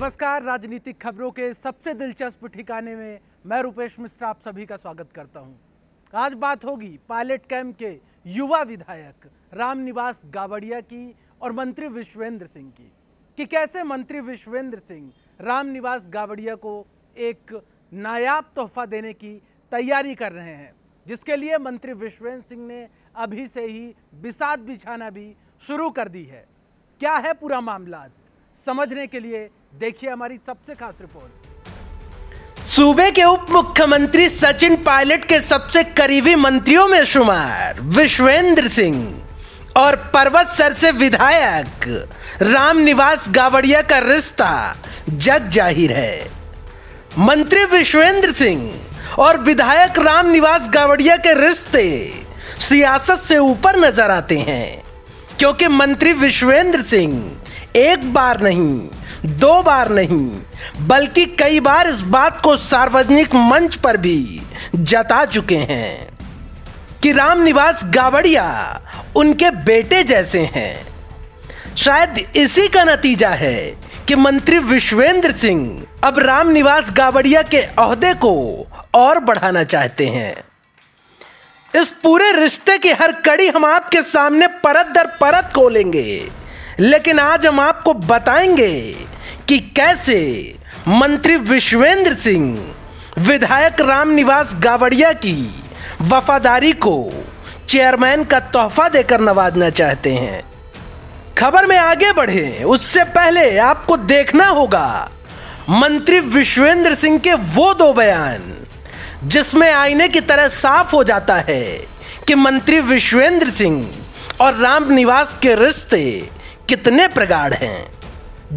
नमस्कार राजनीतिक खबरों के सबसे दिलचस्प ठिकाने में मैं रुपेश मिश्रा आप सभी का स्वागत करता हूं। आज बात होगी पायलट कैंप के युवा विधायक रामनिवास गावड़िया की और मंत्री विश्वेंद्र सिंह की कि कैसे मंत्री विश्वेंद्र सिंह रामनिवास गावड़िया को एक नायाब तोहफा देने की तैयारी कर रहे हैं जिसके लिए मंत्री विश्वेंद्र सिंह ने अभी से ही बिसात बिछाना भी शुरू कर दी है क्या है पूरा मामला समझने के लिए देखिए हमारी सबसे खास रिपोर्ट सूबे के उप मुख्यमंत्री सचिन पायलट के सबसे करीबी मंत्रियों में शुमार विश्वेंद्र सिंह और पर्वत सर से विधायक रामनिवास गावड़िया का रिश्ता जग जाहिर है मंत्री विश्वेंद्र सिंह और विधायक रामनिवास गावड़िया के रिश्ते सियासत से ऊपर नजर आते हैं क्योंकि मंत्री विश्वेंद्र सिंह एक बार नहीं दो बार नहीं बल्कि कई बार इस बात को सार्वजनिक मंच पर भी जता चुके हैं कि रामनिवास गावड़िया उनके बेटे जैसे हैं शायद इसी का नतीजा है कि मंत्री विश्वेंद्र सिंह अब रामनिवास गावड़िया के अहदे को और बढ़ाना चाहते हैं इस पूरे रिश्ते की हर कड़ी हम आपके सामने परत दर परत खोलेंगे लेकिन आज हम आपको बताएंगे कि कैसे मंत्री विश्वेंद्र सिंह विधायक रामनिवास गावड़िया की वफादारी को चेयरमैन का तोहफा देकर नवाजना चाहते हैं खबर में आगे बढ़े उससे पहले आपको देखना होगा मंत्री विश्वेंद्र सिंह के वो दो बयान जिसमें आईने की तरह साफ हो जाता है कि मंत्री विश्वेंद्र सिंह और रामनिवास के रिश्ते कितने प्रगाढ़ हैं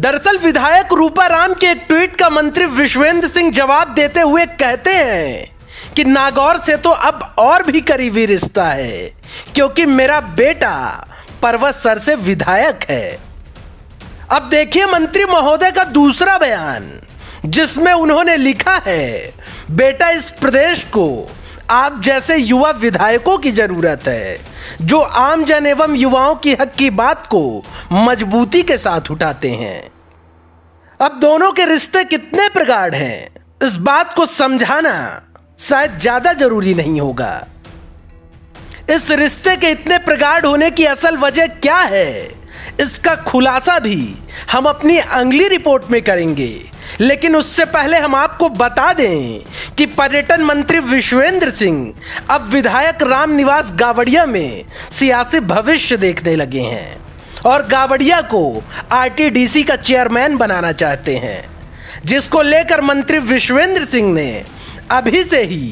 दरअसल विधायक रूपा राम के एक ट्वीट का मंत्री विश्वेंद्र सिंह जवाब देते हुए कहते हैं कि नागौर से तो अब और भी करीबी रिश्ता है क्योंकि मेरा बेटा पर्वत सर से विधायक है अब देखिए मंत्री महोदय का दूसरा बयान जिसमें उन्होंने लिखा है बेटा इस प्रदेश को आप जैसे युवा विधायकों की जरूरत है जो आमजन एवं युवाओं की हक की बात को मजबूती के साथ उठाते हैं अब दोनों के रिश्ते कितने प्रगाढ़ हैं इस बात को समझाना शायद ज्यादा जरूरी नहीं होगा इस रिश्ते के इतने प्रगाढ़ होने की असल वजह क्या है इसका खुलासा भी हम अपनी अगली रिपोर्ट में करेंगे लेकिन उससे पहले हम आपको बता दें कि पर्यटन मंत्री विश्वेंद्र सिंह अब विधायक रामनिवास गावड़िया में सियासी भविष्य देखने लगे हैं और गावड़िया को आरटीडीसी का चेयरमैन बनाना चाहते हैं जिसको लेकर मंत्री विश्वेंद्र सिंह ने अभी से ही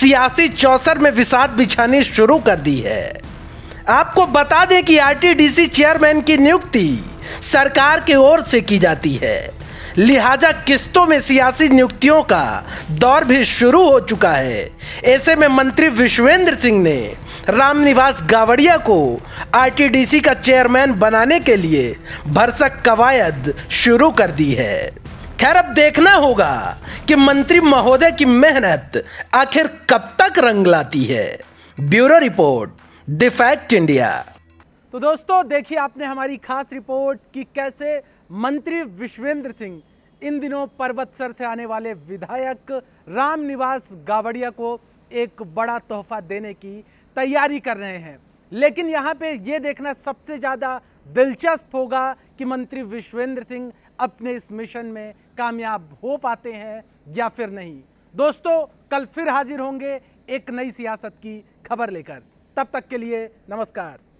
सियासी चौसर में विषाद बिछानी शुरू कर दी है आपको बता दें कि आरटीडीसी चेयरमैन की नियुक्ति सरकार की ओर से की जाती है लिहाजा किस्तों में सियासी नियुक्तियों का दौर भी शुरू हो चुका है ऐसे में मंत्री विश्वेंद्र सिंह ने रामनिवास गावड़िया को आरटीडीसी का चेयरमैन बनाने के लिए भरसक कवायद शुरू कर दी है खैर अब देखना होगा कि मंत्री महोदय की मेहनत आखिर कब तक रंग लाती है ब्यूरो रिपोर्ट दिफैक्ट इंडिया तो दोस्तों देखिए आपने हमारी खास रिपोर्ट कि कैसे मंत्री विश्वेंद्र सिंह इन दिनों पर्वतसर से आने वाले विधायक रामनिवास गावड़िया को एक बड़ा तोहफा देने की तैयारी कर रहे हैं लेकिन यहाँ पे ये देखना सबसे ज़्यादा दिलचस्प होगा कि मंत्री विश्वेंद्र सिंह अपने इस मिशन में कामयाब हो पाते हैं या फिर नहीं दोस्तों कल फिर हाजिर होंगे एक नई सियासत की खबर लेकर तब तक के लिए नमस्कार